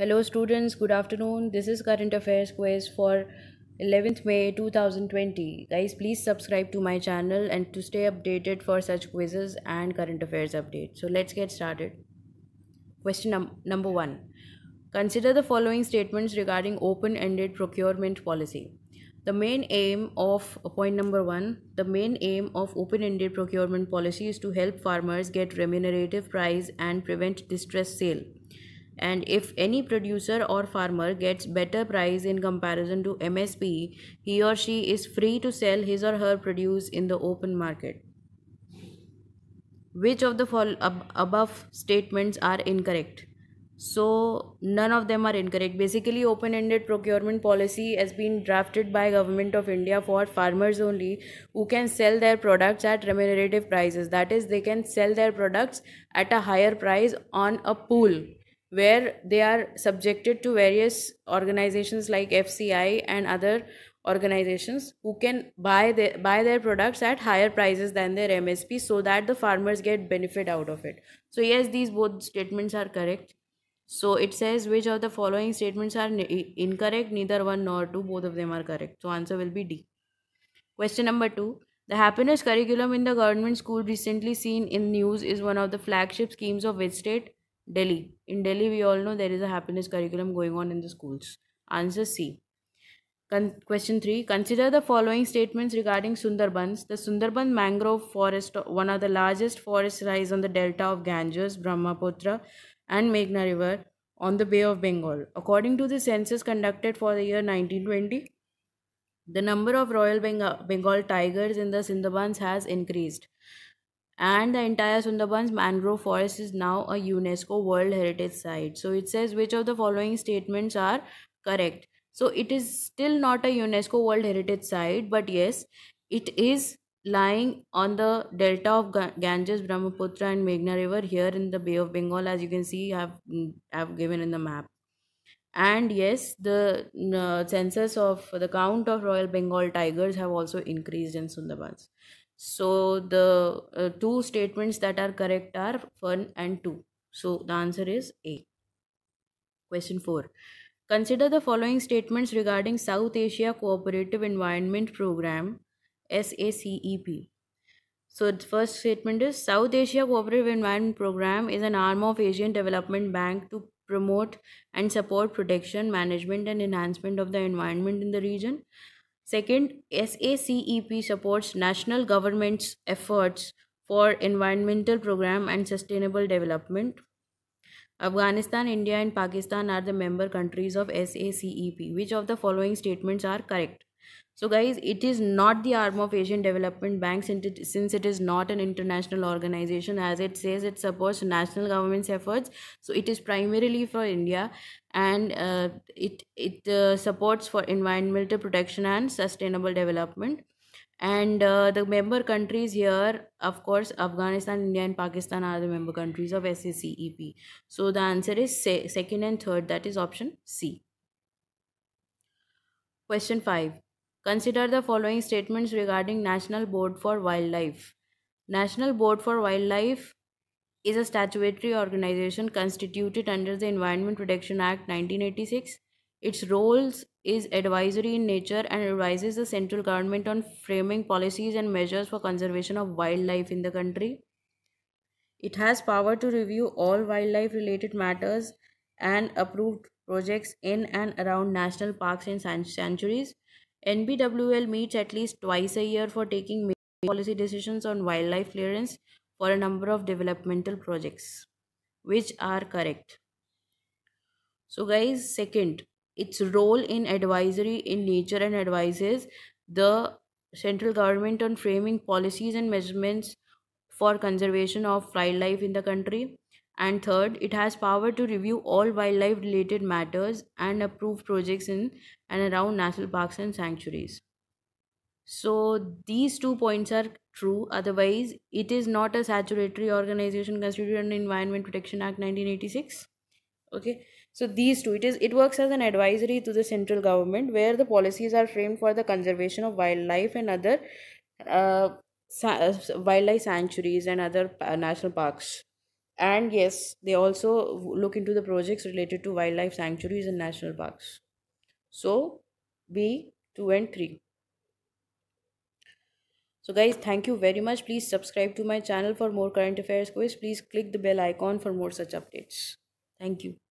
Hello students, good afternoon. This is current affairs quiz for 11th May 2020. Guys, please subscribe to my channel and to stay updated for such quizzes and current affairs updates. So let's get started. Question num number 1. Consider the following statements regarding open-ended procurement policy. The main aim of uh, point number 1, the main aim of open-ended procurement policy is to help farmers get remunerative price and prevent distress sale and if any producer or farmer gets better price in comparison to MSP, he or she is free to sell his or her produce in the open market. Which of the follow ab above statements are incorrect? So none of them are incorrect. Basically, open-ended procurement policy has been drafted by Government of India for farmers only who can sell their products at remunerative prices. That is, they can sell their products at a higher price on a pool where they are subjected to various organizations like FCI and other organizations who can buy their, buy their products at higher prices than their MSP so that the farmers get benefit out of it. So yes, these both statements are correct. So it says which of the following statements are incorrect, neither one nor two, both of them are correct. So answer will be D. Question number two. The happiness curriculum in the government school recently seen in news is one of the flagship schemes of which state? Delhi. In Delhi, we all know there is a happiness curriculum going on in the schools. Answer C. Con question 3. Consider the following statements regarding Sundarbans. The Sundarban mangrove forest, one of the largest forests, lies on the delta of Ganges, Brahmaputra, and Meghna River on the Bay of Bengal. According to the census conducted for the year 1920, the number of Royal Bengal, Bengal tigers in the Sundarbans has increased and the entire Sundarbans mangrove forest is now a UNESCO World Heritage Site. So it says which of the following statements are correct. So it is still not a UNESCO World Heritage Site, but yes, it is lying on the delta of Ganges, Brahmaputra and Meghna River here in the Bay of Bengal as you can see I have, I have given in the map. And yes, the uh, census of the count of Royal Bengal tigers have also increased in Sundarbans. So the uh, two statements that are correct are 1 and 2. So the answer is A. Question 4. Consider the following statements regarding South Asia Cooperative Environment Program SACEP. So the first statement is South Asia Cooperative Environment Program is an arm of Asian Development Bank to promote and support protection, management and enhancement of the environment in the region. Second, SACEP supports national government's efforts for environmental program and sustainable development. Afghanistan, India and Pakistan are the member countries of SACEP. Which of the following statements are correct? so guys it is not the arm of asian development bank since it is not an international organization as it says it supports national government's efforts so it is primarily for india and uh, it it uh, supports for environmental protection and sustainable development and uh, the member countries here of course afghanistan india and pakistan are the member countries of sacep so the answer is second and third that is option c question 5 Consider the following statements regarding National Board for Wildlife. National Board for Wildlife is a statutory organization constituted under the Environment Protection Act 1986. Its roles is advisory in nature and advises the central government on framing policies and measures for conservation of wildlife in the country. It has power to review all wildlife related matters and approved projects in and around national parks and sanctuaries. NBWL meets at least twice a year for taking policy decisions on wildlife clearance for a number of developmental projects which are correct. So guys, second, its role in advisory in nature and advises the central government on framing policies and measurements for conservation of wildlife in the country. And third, it has power to review all wildlife related matters and approve projects in and around national parks and sanctuaries. So these two points are true. Otherwise, it is not a statutory organization constituted under Environment Protection Act 1986. Okay. So these two, it is it works as an advisory to the central government where the policies are framed for the conservation of wildlife and other uh, uh, wildlife sanctuaries and other uh, national parks and yes they also look into the projects related to wildlife sanctuaries and national parks so b 2 and 3 so guys thank you very much please subscribe to my channel for more current affairs quiz please click the bell icon for more such updates thank you